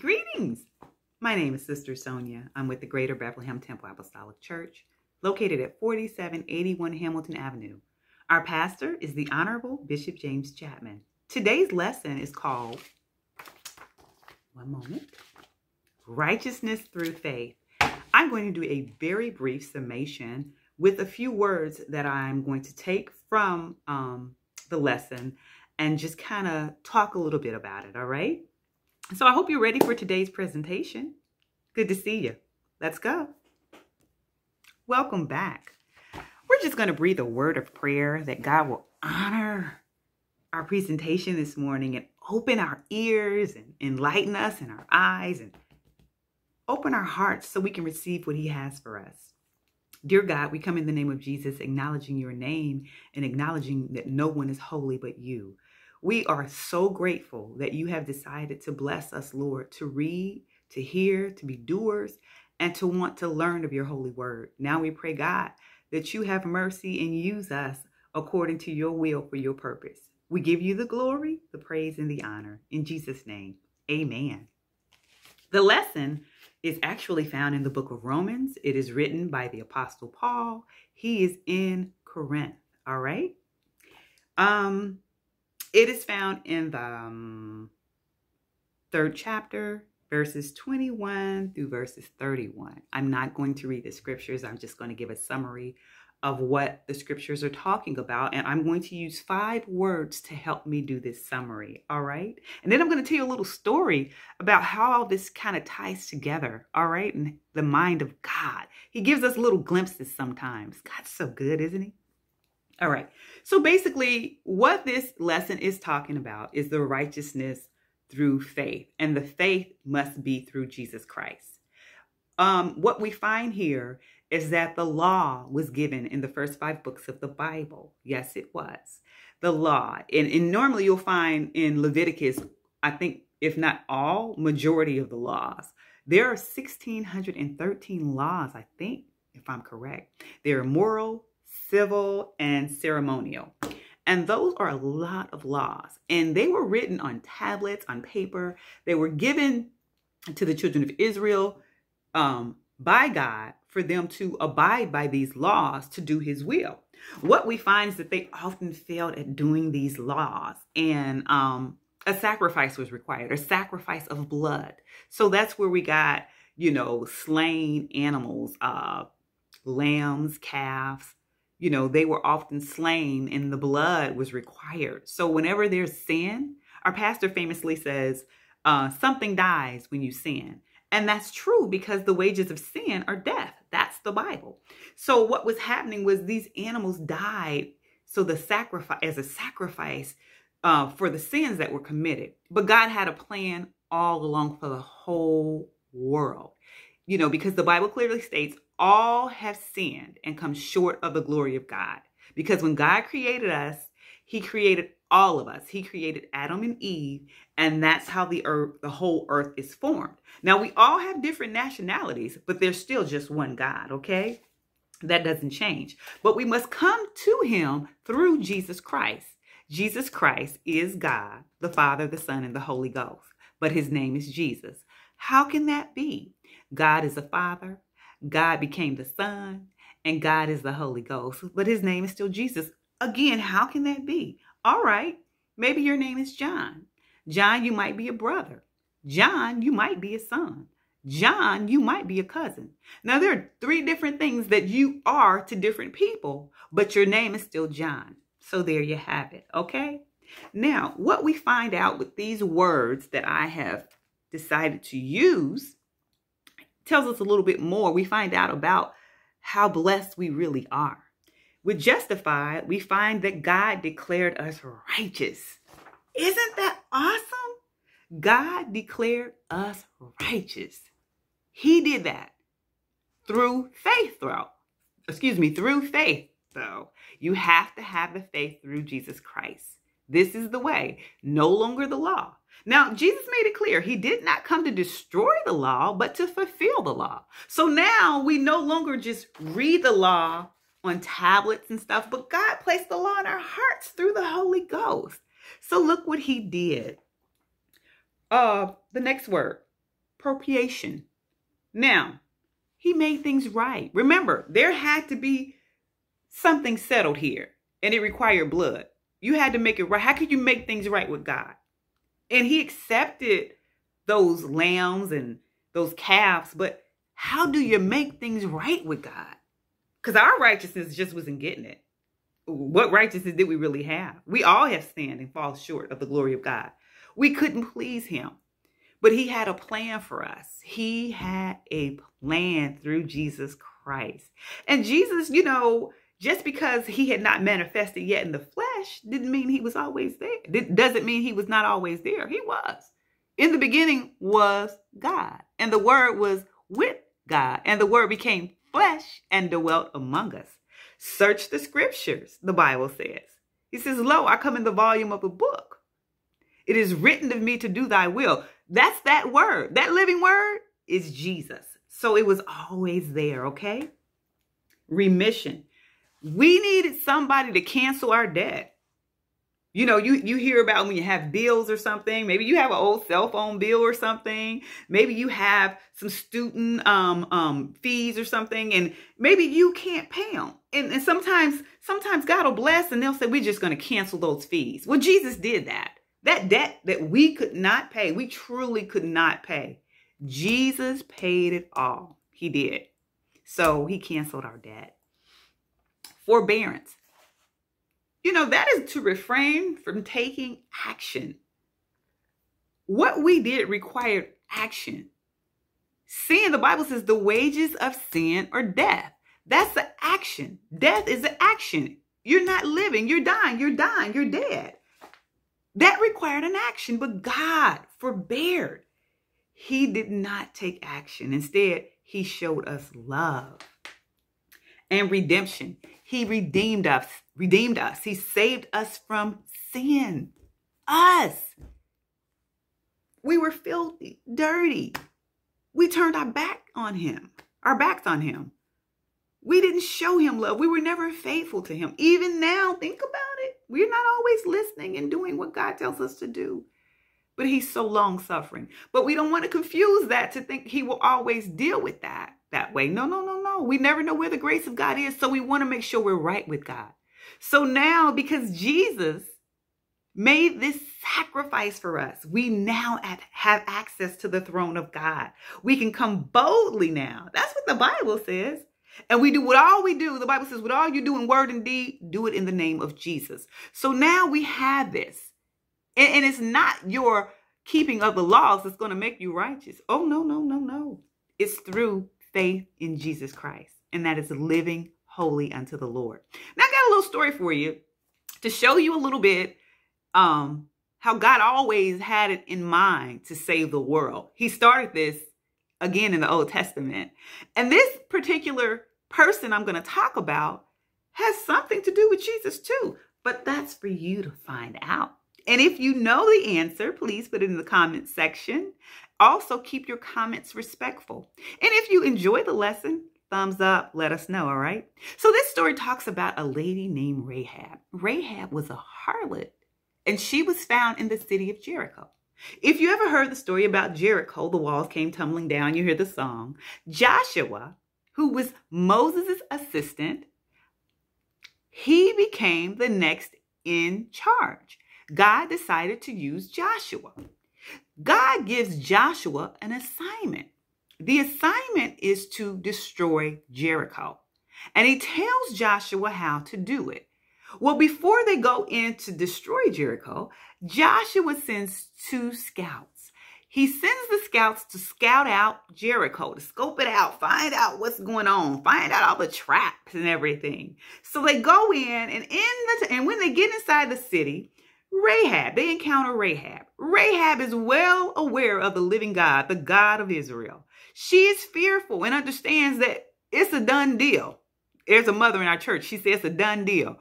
Greetings. My name is Sister Sonia. I'm with the Greater Bethlehem Temple Apostolic Church, located at 4781 Hamilton Avenue. Our pastor is the Honorable Bishop James Chapman. Today's lesson is called, one moment, Righteousness Through Faith. I'm going to do a very brief summation with a few words that I'm going to take from um, the lesson and just kind of talk a little bit about it, all right? So I hope you're ready for today's presentation. Good to see you. Let's go. Welcome back. We're just going to breathe a word of prayer that God will honor our presentation this morning and open our ears and enlighten us and our eyes and open our hearts so we can receive what he has for us. Dear God, we come in the name of Jesus, acknowledging your name and acknowledging that no one is holy but you. We are so grateful that you have decided to bless us, Lord, to read, to hear, to be doers, and to want to learn of your holy word. Now we pray, God, that you have mercy and use us according to your will for your purpose. We give you the glory, the praise, and the honor. In Jesus' name, amen. The lesson is actually found in the book of Romans. It is written by the Apostle Paul. He is in Corinth, all right? Um, it is found in the um, third chapter, verses 21 through verses 31. I'm not going to read the scriptures. I'm just going to give a summary of what the scriptures are talking about. And I'm going to use five words to help me do this summary. All right. And then I'm going to tell you a little story about how all this kind of ties together. All right. And the mind of God. He gives us little glimpses sometimes. God's so good, isn't he? All right. So basically, what this lesson is talking about is the righteousness through faith, and the faith must be through Jesus Christ. Um, what we find here is that the law was given in the first five books of the Bible. Yes, it was. The law. And, and normally you'll find in Leviticus, I think, if not all, majority of the laws. There are 1,613 laws, I think, if I'm correct. There are moral, civil, and ceremonial. And those are a lot of laws. And they were written on tablets, on paper. They were given to the children of Israel um, by God for them to abide by these laws to do his will. What we find is that they often failed at doing these laws. And um, a sacrifice was required, a sacrifice of blood. So that's where we got, you know, slain animals, uh, lambs, calves, you know, they were often slain and the blood was required. So whenever there's sin, our pastor famously says, uh, something dies when you sin. And that's true because the wages of sin are death. That's the Bible. So what was happening was these animals died so the sacrifice as a sacrifice uh, for the sins that were committed. But God had a plan all along for the whole world you know, because the Bible clearly states all have sinned and come short of the glory of God. Because when God created us, he created all of us. He created Adam and Eve, and that's how the earth, the whole earth is formed. Now we all have different nationalities, but there's still just one God, okay? That doesn't change. But we must come to him through Jesus Christ. Jesus Christ is God, the Father, the Son, and the Holy Ghost, but his name is Jesus. How can that be? God is the Father, God became the Son, and God is the Holy Ghost, but his name is still Jesus. Again, how can that be? All right, maybe your name is John. John, you might be a brother. John, you might be a son. John, you might be a cousin. Now, there are three different things that you are to different people, but your name is still John. So there you have it, okay? Now, what we find out with these words that I have decided to use tells us a little bit more. We find out about how blessed we really are. With justified, we find that God declared us righteous. Isn't that awesome? God declared us righteous. He did that through faith, though. Excuse me, through faith, though. You have to have the faith through Jesus Christ. This is the way, no longer the law. Now, Jesus made it clear he did not come to destroy the law, but to fulfill the law. So now we no longer just read the law on tablets and stuff, but God placed the law in our hearts through the Holy Ghost. So look what he did. Uh, the next word, propitiation. Now, he made things right. Remember, there had to be something settled here, and it required blood. You had to make it right. How could you make things right with God? And he accepted those lambs and those calves, but how do you make things right with God? Because our righteousness just wasn't getting it. What righteousness did we really have? We all have sinned and fall short of the glory of God. We couldn't please him, but he had a plan for us. He had a plan through Jesus Christ. And Jesus, you know, just because he had not manifested yet in the flesh didn't mean he was always there. doesn't mean he was not always there. He was. In the beginning was God, and the Word was with God, and the Word became flesh and dwelt among us. Search the scriptures, the Bible says. He says, Lo, I come in the volume of a book. It is written of me to do thy will. That's that word. That living word is Jesus. So it was always there, okay? Remission. We needed somebody to cancel our debt. You know, you, you hear about when you have bills or something. Maybe you have an old cell phone bill or something. Maybe you have some student um, um, fees or something, and maybe you can't pay them. And, and sometimes, sometimes God will bless, and they'll say, "We're just going to cancel those fees." Well, Jesus did that. That debt that we could not pay, we truly could not pay. Jesus paid it all. He did. So he canceled our debt forbearance. You know, that is to refrain from taking action. What we did required action. Sin, the Bible says, the wages of sin are death. That's the action. Death is the action. You're not living, you're dying, you're dying, you're dead. That required an action, but God forbeared. He did not take action. Instead, He showed us love and redemption. He redeemed us, redeemed us. He saved us from sin. Us. We were filthy, dirty. We turned our back on him, our backs on him. We didn't show him love. We were never faithful to him. Even now, think about it. We're not always listening and doing what God tells us to do. But he's so long suffering. But we don't want to confuse that to think he will always deal with that that way. No, no, no. We never know where the grace of God is. So we want to make sure we're right with God. So now, because Jesus made this sacrifice for us, we now have access to the throne of God. We can come boldly now. That's what the Bible says. And we do what all we do, the Bible says, what all you do in word and deed, do it in the name of Jesus. So now we have this. And, and it's not your keeping of the laws that's going to make you righteous. Oh, no, no, no, no. It's through faith in Jesus Christ, and that is living holy unto the Lord. Now, I got a little story for you to show you a little bit um, how God always had it in mind to save the world. He started this again in the Old Testament. And this particular person I'm going to talk about has something to do with Jesus too, but that's for you to find out. And if you know the answer, please put it in the comment section. Also, keep your comments respectful. And if you enjoy the lesson, thumbs up, let us know, all right? So this story talks about a lady named Rahab. Rahab was a harlot, and she was found in the city of Jericho. If you ever heard the story about Jericho, the walls came tumbling down, you hear the song. Joshua, who was Moses' assistant, he became the next in charge. God decided to use Joshua. God gives Joshua an assignment. The assignment is to destroy Jericho. And he tells Joshua how to do it. Well, before they go in to destroy Jericho, Joshua sends two scouts. He sends the scouts to scout out Jericho, to scope it out, find out what's going on, find out all the traps and everything. So they go in and in the and when they get inside the city, Rahab, they encounter Rahab. Rahab is well aware of the living God, the God of Israel. She is fearful and understands that it's a done deal. There's a mother in our church. She says it's a done deal.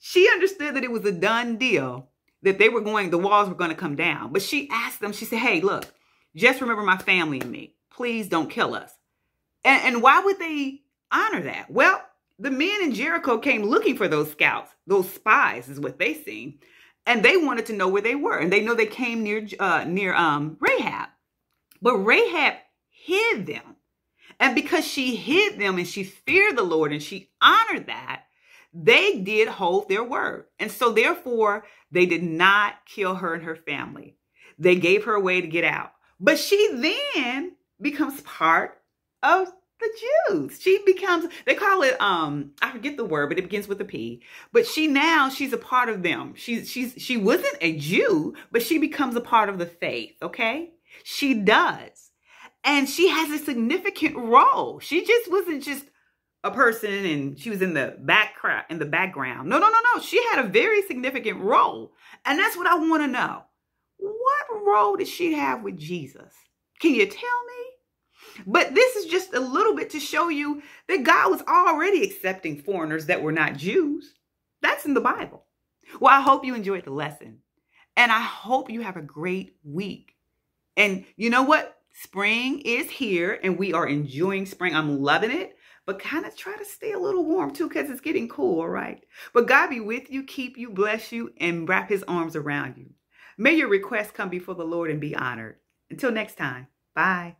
She understood that it was a done deal, that they were going, the walls were going to come down. But she asked them, she said, hey, look, just remember my family and me. Please don't kill us. And, and why would they honor that? Well, the men in Jericho came looking for those scouts, those spies is what they seen and they wanted to know where they were. And they know they came near uh, near um, Rahab, but Rahab hid them. And because she hid them and she feared the Lord and she honored that, they did hold their word. And so therefore, they did not kill her and her family. They gave her a way to get out. But she then becomes part of the Jews. She becomes, they call it, um, I forget the word, but it begins with a P. But she now, she's a part of them. She's, she's, she wasn't a Jew, but she becomes a part of the faith, okay? She does. And she has a significant role. She just wasn't just a person and she was in the back in the background. No, no, no, no. She had a very significant role. And that's what I want to know. What role did she have with Jesus? Can you tell me? But this is just a little bit to show you that God was already accepting foreigners that were not Jews. That's in the Bible. Well, I hope you enjoyed the lesson. And I hope you have a great week. And you know what? Spring is here and we are enjoying spring. I'm loving it, but kind of try to stay a little warm too because it's getting cool, all right? But God be with you, keep you, bless you, and wrap his arms around you. May your requests come before the Lord and be honored. Until next time, bye.